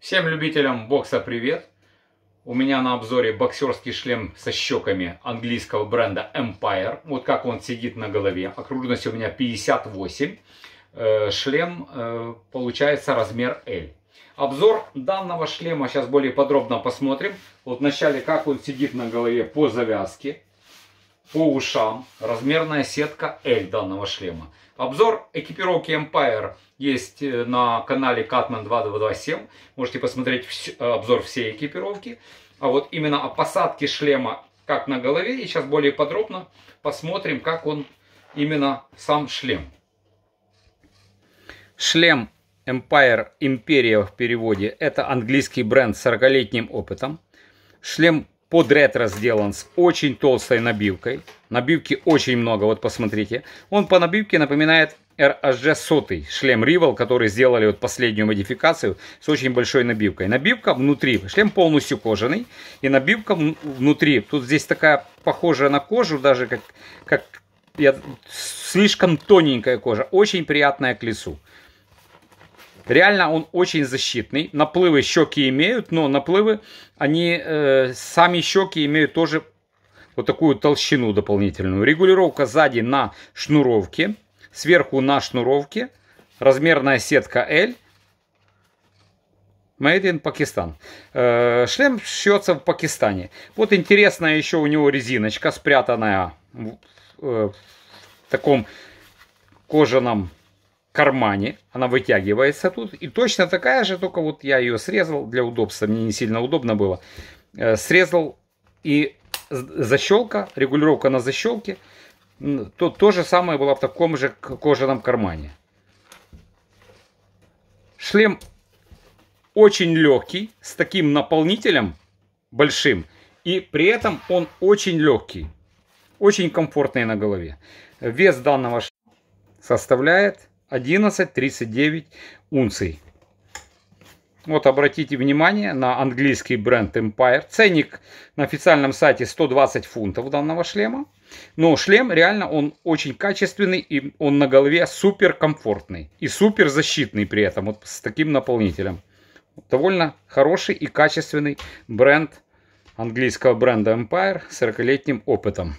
Всем любителям бокса привет! У меня на обзоре боксерский шлем со щеками английского бренда Empire. Вот как он сидит на голове. Окружность у меня 58. Э, шлем э, получается размер L. Обзор данного шлема сейчас более подробно посмотрим. Вот вначале как он сидит на голове по завязке по ушам, размерная сетка L данного шлема. Обзор экипировки Empire есть э, на канале Catman 2227. Можете посмотреть э, обзор всей экипировки. А вот именно о посадке шлема как на голове. И сейчас более подробно посмотрим, как он именно сам шлем. Шлем Empire Империя в переводе. Это английский бренд с 40-летним опытом. Шлем под ретро сделан с очень толстой набивкой. Набивки очень много, вот посмотрите. Он по набивке напоминает RHG 100, шлем Rival, который сделали вот последнюю модификацию с очень большой набивкой. Набивка внутри, шлем полностью кожаный, и набивка внутри. Тут здесь такая похожая на кожу, даже как, как я, слишком тоненькая кожа, очень приятная к лицу. Реально он очень защитный. Наплывы щеки имеют, но наплывы, они, э, сами щеки имеют тоже вот такую толщину дополнительную. Регулировка сзади на шнуровке, сверху на шнуровке. Размерная сетка L. Made in Pakistan. Э, шлем шьется в Пакистане. Вот интересная еще у него резиночка, спрятанная в э, таком кожаном кармане. Она вытягивается тут. И точно такая же, только вот я ее срезал для удобства. Мне не сильно удобно было. Э, срезал и защелка, регулировка на защелке. То, то же самое было в таком же кожаном кармане. Шлем очень легкий, с таким наполнителем большим. И при этом он очень легкий, очень комфортный на голове. Вес данного шлема составляет 11,39 унций. Вот обратите внимание на английский бренд Empire. Ценник на официальном сайте 120 фунтов данного шлема. Но шлем реально он очень качественный и он на голове супер комфортный. И супер защитный при этом вот с таким наполнителем. Довольно хороший и качественный бренд английского бренда Empire с 40-летним опытом.